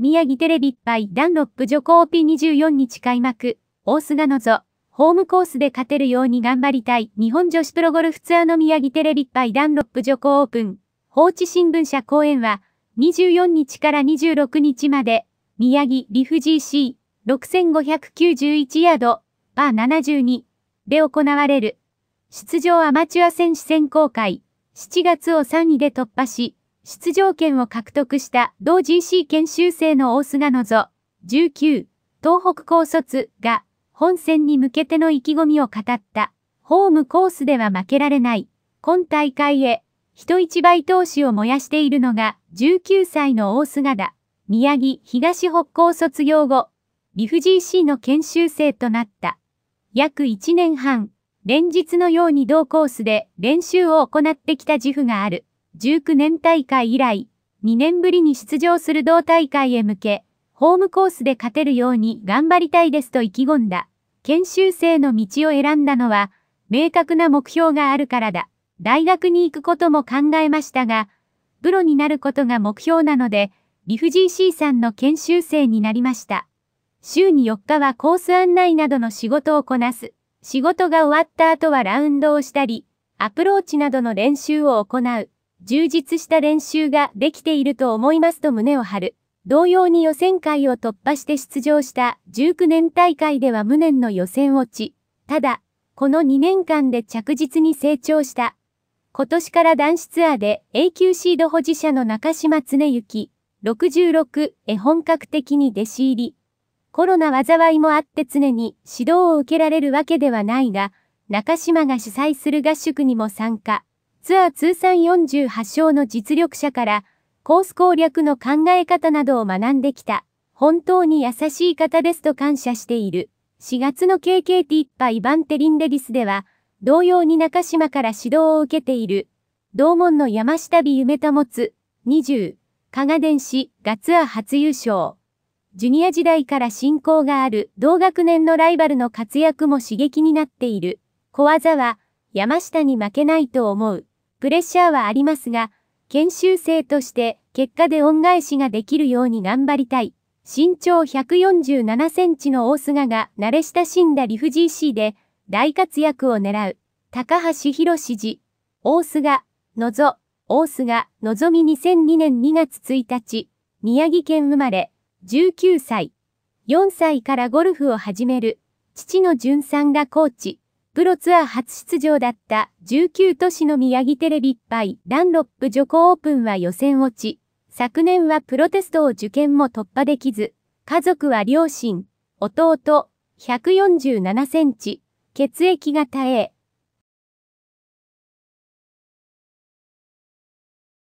宮城テレビ杯ダンロップ女皇 P24 日開幕、大菅のぞ、ホームコースで勝てるように頑張りたい、日本女子プロゴルフツアーの宮城テレビ杯ダンロップ女皇オープン、放置新聞社公演は、24日から26日まで、宮城リフ GC、6591ヤード、パー72で行われる。出場アマチュア選手選考会、7月を3位で突破し、出場権を獲得した同 GC 研修生の大菅野ぞ、19、東北高卒が、本戦に向けての意気込みを語った。ホームコースでは負けられない。今大会へ、人一倍投資を燃やしているのが、19歳の大菅だ。宮城東北高卒業後、リフ GC の研修生となった。約1年半、連日のように同コースで練習を行ってきた自負がある。19年大会以来、2年ぶりに出場する同大会へ向け、ホームコースで勝てるように頑張りたいですと意気込んだ。研修生の道を選んだのは、明確な目標があるからだ。大学に行くことも考えましたが、プロになることが目標なので、リフ GC さんの研修生になりました。週に4日はコース案内などの仕事をこなす。仕事が終わった後はラウンドをしたり、アプローチなどの練習を行う。充実した練習ができていると思いますと胸を張る。同様に予選会を突破して出場した19年大会では無念の予選落ち。ただ、この2年間で着実に成長した。今年から男子ツアーで A 級シード保持者の中島恒幸、66へ本格的に弟子入り。コロナ災いもあって常に指導を受けられるわけではないが、中島が主催する合宿にも参加。ツアー通算48勝の実力者から、コース攻略の考え方などを学んできた、本当に優しい方ですと感謝している。4月の KKT 一杯バンテリンレディスでは、同様に中島から指導を受けている、同門の山下美夢保つ、20、加賀電子がツアー初優勝。ジュニア時代から親交がある同学年のライバルの活躍も刺激になっている。小技は、山下に負けないと思う。プレッシャーはありますが、研修生として結果で恩返しができるように頑張りたい。身長147センチの大菅が慣れ親しんだリフ GC で大活躍を狙う。高橋博士次、大菅、のぞ、大菅、のぞみ2002年2月1日、宮城県生まれ、19歳。4歳からゴルフを始める。父の淳さんがコーチ。プロツアー初出場だった19都市の宮城テレビ杯ダンロップ女子オープンは予選落ち、昨年はプロテストを受験も突破できず、家族は両親、弟、147センチ、血液型 A、